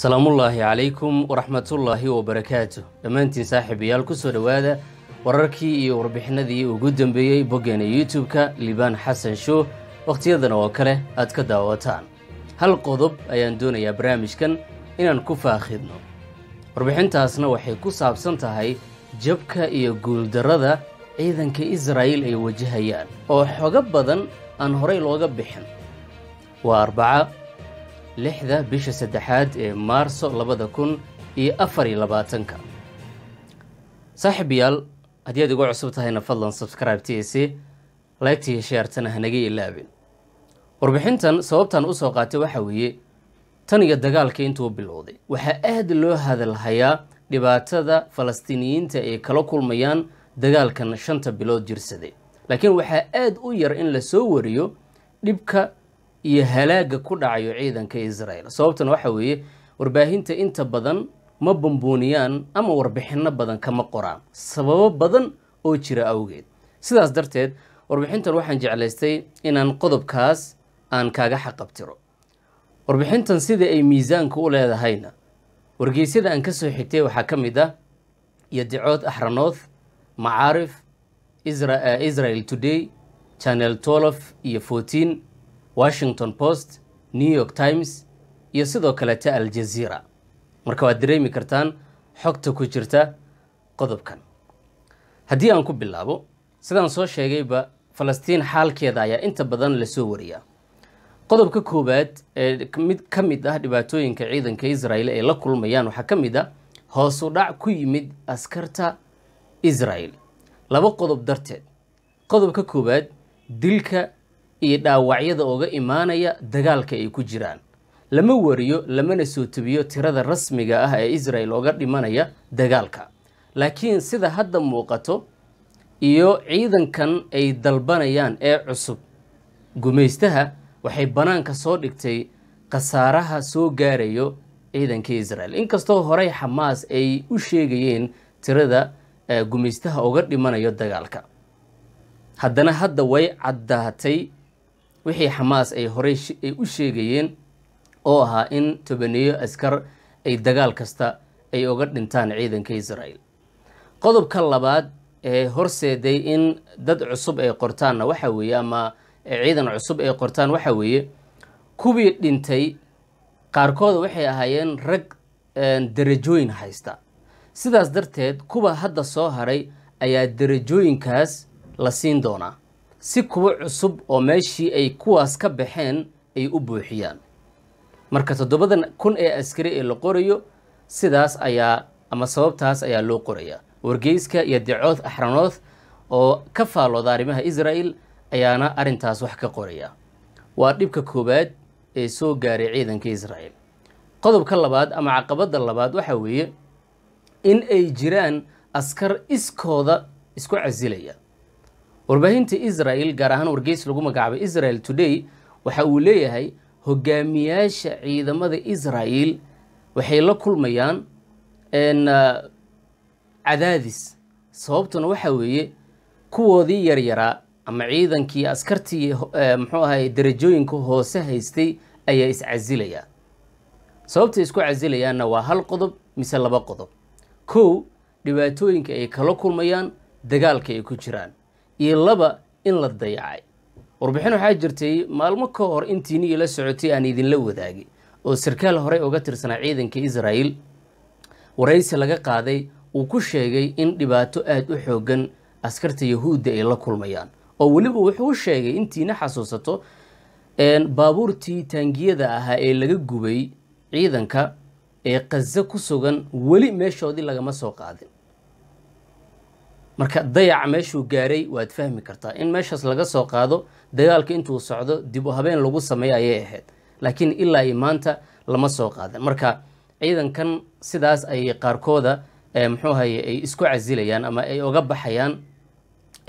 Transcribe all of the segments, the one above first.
salaamullaahi calaykum waraxmatullaahi wabarakaatu dhammaantiin saaxiibayaal ku soo dhowaada wararkii iyo warbixinadii ugu dambeeyey boggeena youtub-ka libaan xasan show wakhtiyadan oo kale aad ka daawataan hal qodob ayaan doonayaa barnaamijkan inaan ku faakhidno warbixintaasna waxay ku saabsan tahay jabka iyo guuldarrada ciidanka israa'iil ay wajahayaan oo xogo badan aan horay looga bixin waa arbaca lixda bisha saddexaad ee maarso labada kun iyo afariyo labaatanka saaxiib yaal haddii aad igu cusub tahayna fadlan subscribe t c laygtiiyo sheertana hanaga ilaabin warbixintan sababtan usoo qaatay waxaa weeye tan iyo dagaalka intuu bilowday waxaa aada loo hadalhayaa dhibaatada falastiiniyiinta ay kala kulmayaan dagaalkan shanta bilood jirsaday laakiin waxaa aada u yar in la soo wariyo dhibka iyo halaaga ku dhacayo ciidanka israel sababtana waxa weeye warbaahinta inta badan ma bambuuniyaan ama warbixinno badan kama qoraan sababo badan oo jira awgeed sidaas darteed warbixintan waxaan jeclaystay inaan qodobkaas aan kaaga xaqabtiro warbixintan sida ay miisaanka u leedahayna wargeysyada aan ka soo xigtay waxaa ka mid ah yadicood axranoth macaarif israel today channel tolof iyo fourteen washington post new york times iyo sidoo kaleta al aljaziira marka waad dareemi kartaan xogta ku jirta qodobkan haddii aan ku bilaabo sidaan soo sheegayba falastiin xaalkeeda ayaa inta badan lasoo wariyaa qodobka koowaad ee mid ka mid ah dhibaatooyinka ciidanka israel ay la kulmayaan waxaa ka mid a ah, hoosu dhac ku yimid askarta israel laba qodob darteed qodobka koowaad dilka iyo dhaawacyada uga imaanaya dagaalka ay ku jiraan lama wariyo lamana soo tebiyo tirada rasmiga ah ee israel oga dhimanaya dagaalka laakiin sida hadda muuqato iyo ciidankan ay dalbanayaan ee cusub gumaystaha waxay bannaanka soo dhigtay khasaaraha soo gaarayo ciidanka israel inkastoo horey xamaas ay u sheegayeen tirada gumaystaha uga dhimanayo dagaalka haddana hadda way caddaatay wixii xamaas ay horey ay u sheegayeen oo ahaa in tobaneeyo askar ay dagaal kasta ay uga dhintaan ciidanka israel qodobka labaad ee horseeday in dad cusub ay qortaanna waxa weeye ama ciidan cusub ay qortaan waxa weeye kuwii dhintay qaarkooda waxay ahaayeen rag darajooyin haysta sidaas darteed kuwa hadda soo haray ayaa darajooyinkaas la siin doonaa si kuwo cusub oo meeshii ay kuwaas ka baxeen ay u buuxiyaan marka toddobadan kun ee askari ee la qorayo sidaas ayaa ama sababtaas ayaa loo qorayaa wargeyska iyo dicooth axranooth oo ka faallooda arrimaha israa'el ayaana arrintaas wax ka qoraya waa dhibka koowaad ee soo gaaray ciidanka israa'el qodobka labaad ama caqabadda labaad waxaa weeye in ay jiraan askar iskooda isku casilaya warbaahinta israel gaar ahaan wargeysi lagu magacaabay israel today waxa uu leeyahay hogaamiyaasha ciidamada israel waxay la kulmayaan ah, cadaadis sababtuna waxa weeye kuwoodii yaryaraa ama ciidankii askartii eh, muxuu ahay darajooyinka hoose haystay ayaa iscasilaya sababta isku casilayaanna waa hal qodob mise laba qodob kow dhibaatooyinka ay kala kulmayaan dagaalka ay ku jiraan iyo laba in la dayacay warbixin waxaa jirtay maalmo ka hor intiini ila socotay aan idinla wadaagay oo sarkaal horey uga tirsanaa ciidanka israa'iil waraysi laga qaaday uu ku sheegay in dhibaato aada u xooggan askarta yahuudda ay la kulmayaan oo weliba wuxuu u sheegay intiina xasuusato baabuurtii taangiyada ahaa ee laga gubay ciidanka ee kaze ku sugan weli meeshoodii lagama soo qaadin marka dayac meeshuu gaaray waad fahmi kartaa in meeshaas laga soo qaado dagaalka intuu socdo dib u habeen lagu sameeyo ayay ahayd laakiin ilaa iyo maanta lama soo qaadan marka ciidankan sidaas ayay qaarkooda eh, muxuu haye ay isku casilayaan ama ay oga baxayaan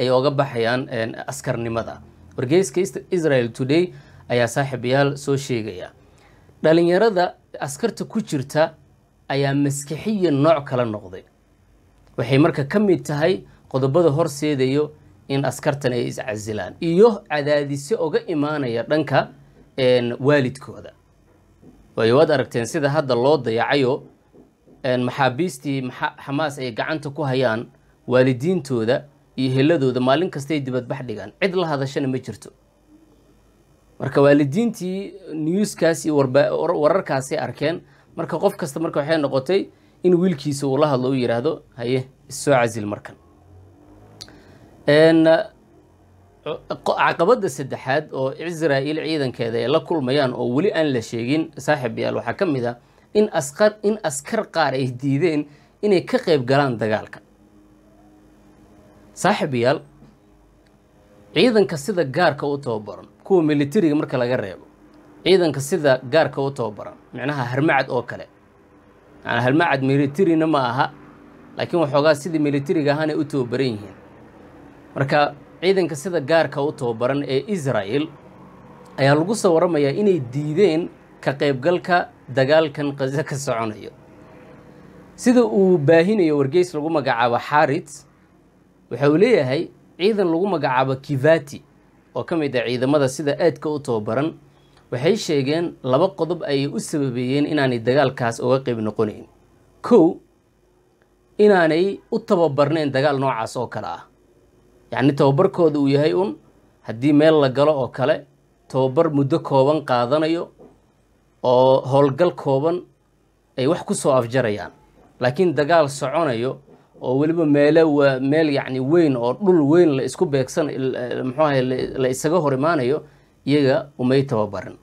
ay oga baxayaan eh, askarnimada wargeyska israel today ayaa saaxiibayaal soo sheegaya dhalinyarada askarta ku jirta ayaa maskixiyan nooc kala noqday waxay marka ka mid tahay qodobada horseedayo in askartan ay iscasilaan iyo cadaadise oga imaanaya dhanka waalidkooda waayo waad aragteen sida hadda loo dayacayo maxaabiistii xamaas ay gacanta ku hayaan waalidiintooda iyo heladooda maalin kastay dibadbax dhigaan cid la hadashana ma jirto marka waalidiintii newskaas iyo wararkaasay arkeen marka qof kasta marka waxay noqotay in wiilkiisa uu la hadlo u yidhaahdo haye issoo casil markan Oh. caqabadda saddexaad oo israa ciidankeeda ay la kulmayaan oo weli aan la sheegin saaxib waxaa ka mid a ah in askar in askar qaar ay diideen inay ka qayb galaan dagaalka saaxib yaal ciidanka sida gaarka u tababaran kuwa militariga marka laga reebo ciidanka sida gaarka u tababaran micnaha harmacad oo kale harmacad militarina ma aha laakiin waxoogaa sidii militariga ahaanay u tababaran yihiin marka ciidanka sida gaarka u tababaran ee israel ayaa lagu soo waramayaa inay diideen ka qaybgalka dagaalkan qaso ka soconayo sida uu baahinayo wargeys lagu magacaabo xaarit waxa uu leeyahay ciidan lagu magacaabo kivati oo ka mid ah ciidamada sida aadka u tababaran waxay sheegeen laba qodob ayay u sababeeyeen inaanay dagaalkaas uga qayb noqonayn kow inaanay u tababarnayn dagaal noocaas oo kale ah yacni tababarkooda uu yahay un haddii meel la galo oo kale tababar muddo kooban qaadanayo oo howlgal kooban ay wax ku soo afjarayaan laakiin dagaal soconayo oo weliba meele waa meel yacni weyn oo dhul weyn la isku beegsan muxuu ahay la isaga hor imaanayo iyaga umay tababarin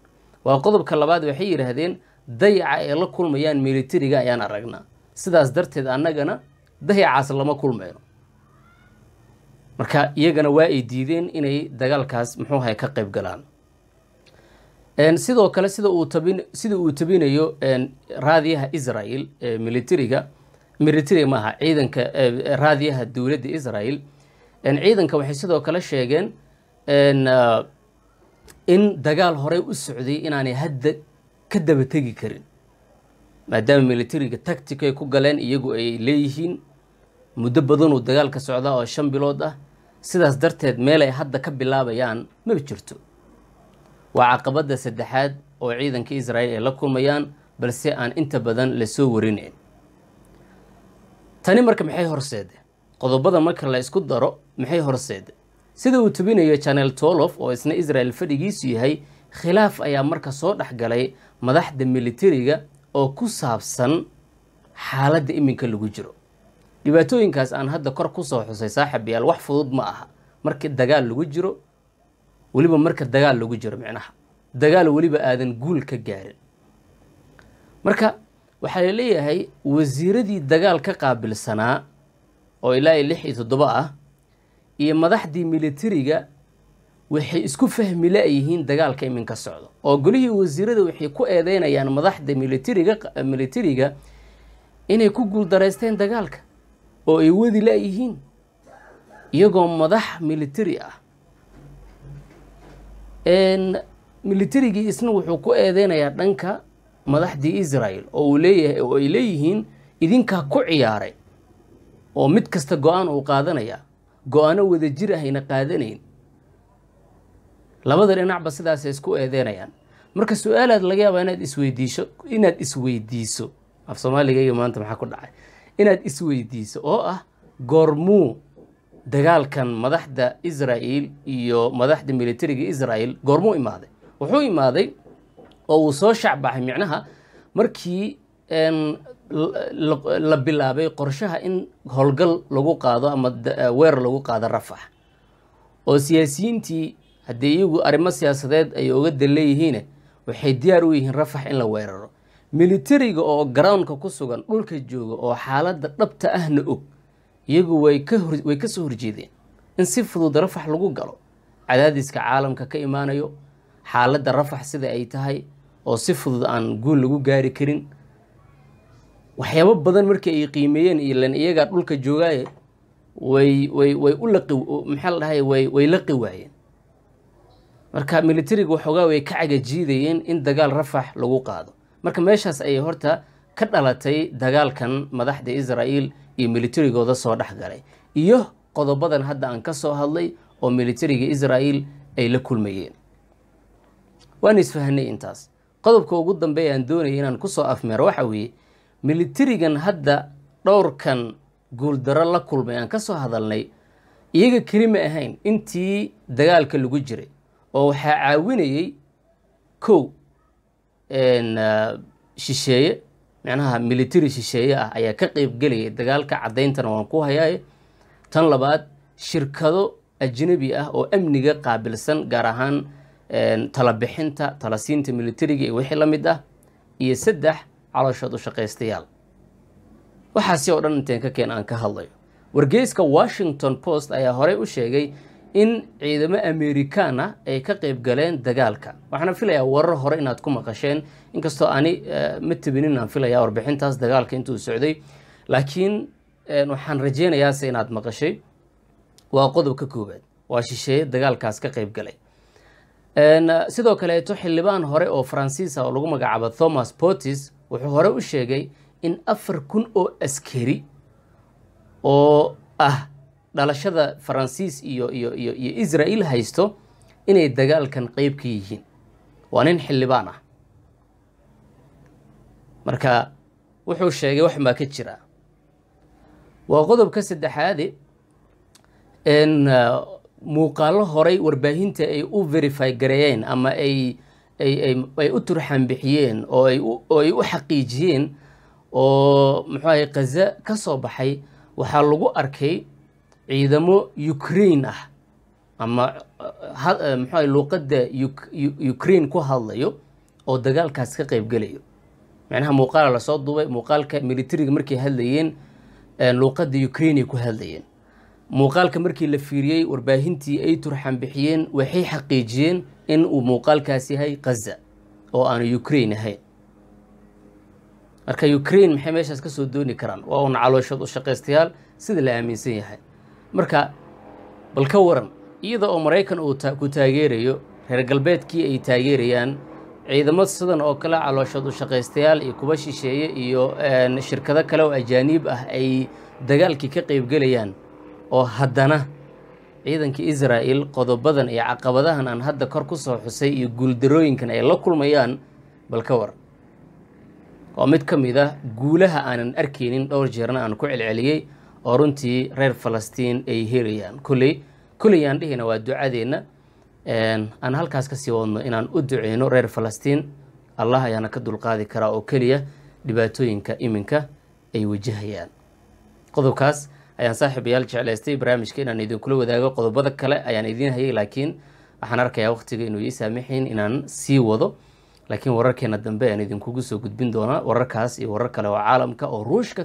waa qodobka labaad waxay yidhaahdeen dayaca ay la kulmayaan militariga ayaan aragnaa sidaas darteed annagana dayacaas lama kulmayno marka iyagana waa ay diideen inay dagaalkaas muxuuahay ka qayb galaan sidoo kale sida uu tabin sida uu tabinayo raadiyaha israel militariga militariga maaha ciidanka raadiyaha dowladda israel ciidanka waxay sidoo kale sheegeen ah, in dagaal horey u socday inaanay hadda ka daba tegi karin maadaama militariga tactic ay ku galeen iyagu ay leeyihiin muddo badanuu dagaalka socdaa oo shan bilood ah sidaas darteed meel ay hadda ka bilaabayaan maba jirto waa caqabadda saddexaad oo ciidanka israa'il ay la kulmayaan balse aan inta badan lasoo warinayn tani marka maxay horseede qodobada marka la isku daro maxay horseede sida uu tubinayo janel tolof oo isna israa'il fadhigiisu yahay khilaaf ayaa marka soo dhexgalay madaxda militariga oo ku saabsan xaaladda iminka lagu jiro dhibaatooyinkaas aan hadda kor ku soo xusay saaxibayaal wax fudud ma aha marka dagaal lagu jiro weliba marka dagaal lagu jiro micnaha dagaal weliba aadan guul ka gaarin marka waxaa laleeyahay wasiiradii dagaal ka qaabilsanaa oo ilaa iyo lix iyo toddoba ah iyo madaxdii militariga waxay isku fahmi la-yihiin dagaalka iminka socdo oo golihii wasiirada waxay ku eedeynayaan madaxda militariga militariga inay ku guuldaraysteen dagaalka oo ay wadi laayihiin iyagoo madax militari ah militarigii isna wuxuu ku eedeynayaa dhanka madaxdii israel oo uu leeyahay oo ay leeyihiin idinkaa ku ciyaaray oo mid kasta go-aan uu qaadanayaa go-aano wada jir ahayna qaadanayn labada dhinacba sidaasay isku eedeynayaan marka su-aalaad laga yaabaa inaad isweydiiso inaad isweydiiso af soomaaliga iyo maanta maxaa ku dhacay inaad isweydiiso oo ah goormuu dagaalkan madaxda israa'iil iyo madaxda militariga israa'iil goormuu imaaday wuxuu imaaday oo uu soo shacbaxay micnaha markii la bilaabay qorshaha in howlgal lagu qaado ama e, weerar lagu qaado rafax oo siyaasiyiintii haddii iyagu arrimo siyaasadeed ay oga dal leeyihiine waxay diyaar u yihiin rafax in la weeraro militariga oo garoonka ku sugan dhulka jooga oo xaaladda dhabta ahna og iyagu way ka soo horjeedeen in si fudud rafax lagu galo cadaadiska caalamka ka imaanayo xaaladda rafax sida ay tahay oo si fudud aan guul lagu gaari karin waxyaabo badan markii ay qiimeeyeen ilan iyagaa dhulka joogaaye way way u laqi maxaa la dhahay way way laqi waayeen marka militariga waxoogaa way ka cagajiidayeen in dagaal rafax lagu qaado marka meeshaas ayay horta ka dhalatay dagaalkan madaxda israa'iil iyo militarigooda soo dhex galay iyo qodobadan hadda aan ka soo hadlay oo militariga israa'iil ay la kulmayeen waan isfahanay intaas qodobka ugu dambeeya aan doonayay inaan kusoo afmeero waxa weeye militarigan hadda dhowrkan guuldarro la kulmay aan ka soo hadalnay iyaga keli ma ahayn intii dagaalka lagu jiray oo waxaa caawinayey kow Ah, shisheeye macnaha militari shisheeye ah ayaa ka qeybgelayay dagaalka caddayntana waan ku hayaaye tan labaad shirkado ajnebi ah oo amniga qaabilsan gaar ahaan talabixinta talasiinta militariga iyo wixii la mid ah iyo saddex calooshood u shaqaystayaal waxaasi oo dhan inteen ka keen aan ka hadlayo wargeyska washington post ayaa horey u sheegay in ciidamo amerikaan ah ay ka qayb galeen dagaalka waxaana filayaa warar hore inaad ku maqasheen inkastoo ani eh, ma tabinin aan filaya warbixintaas dagaalka intuu socday laakiin eh, waxaan rajeynayaase inaad maqashay waa qodobka koowaad waa shisheeye dagaalkaas ka qayb galay sidoo kaleeto xildhibaan hore oo faransiisa oo lagu magacaabo thomas portis wuxuu hore u sheegay in afar kun oo askari oo ah dhalashada faransiis iyo iyo iyo iyo israa'iil haysto inay dagaalkan qeyb ka yihiin waa nin xildhibaan ah marka wuxuu sheegay wax maa ka jira waa qodobka saddexaade n ah, muuqaallo horay warbaahinta ay u verify gareeyeen ama ay ay u turxan bixiyeen oo ay u xaqiijiyeen oo muxuu ahay kaza ka soo baxay waxaa lagu arkay ciidamo ukrain ah ama eh, eh, muxua luuqada ukraine ku hadlayo oo dagaalkaas ka qeybgelayo macnaha muuqaala lasoo duubay muuqaalka militariga markay hadlayeen eh, luuqada ukraine ay ku hadlayeen muuqaalka markii la fiiriyey warbaahintii ay turxan bixiyeen waxay xaqiijiyeen in uu muuqaalkaas yahay khaza oo aanu ukraine ahayn marka ukraine maxay meeshaas kasoo dooni karaan waa un calooshood u shaqaystayaal sida la aaminsan yahay marka bal ka waran iyada oo maraykan uu ku taageerayo reer galbeedkii ay taageerayaan ciidamo sidan oo kale calooshood u shaqaystayaal iyo kuba shisheeye iyo shirkado kale oo ajaaniib ah ay dagaalkii ka qaybgelayaan oo haddana ciidanka israa'il qodobadan iyo caqabadahan aan hadda kor ku soo xusay iyo guuldarooyinkan ay la kulmayaan bal ka war waa mid ka mid ah guulaha aanan arkaynin dhowr jeerna aan ku celceliyey oo runtii reer falastiin ay helayaan kulley kulley aan dhihina waa ducadeenna aan halkaas kasii wadno inaan u duceyno reer falastiin allah ayaana ka dulqaadi karaa oo keliya dhibaatooyinka iminka ay wajahayaan qodobkaas ayaan saaxiibayaal jeclaystay barnaamijka inaan idinkula wadaago qodobada kale ayaan idiin hayay laakiin waxaan arkayaa waqtiga inuu ii saamixiin inaan sii wado laakiin wararkeena dambe aan idinkugu soo gudbin doonaa wararkaas iyo warar kale oo caalamka oo ruushka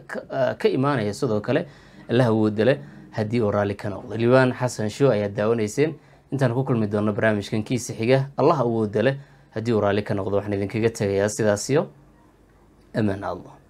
ka imaanaya sidoo kale allah woodale haddii uu raalli ka noqdo liibaan xasan show ayaa daawanayseen intaan ku kulmi doonno barnaamijkan kiisa xiga allah woodale haddii uu raalli ka noqdo waxaan idinkaga tegayaa sidaasiyo ammaan allah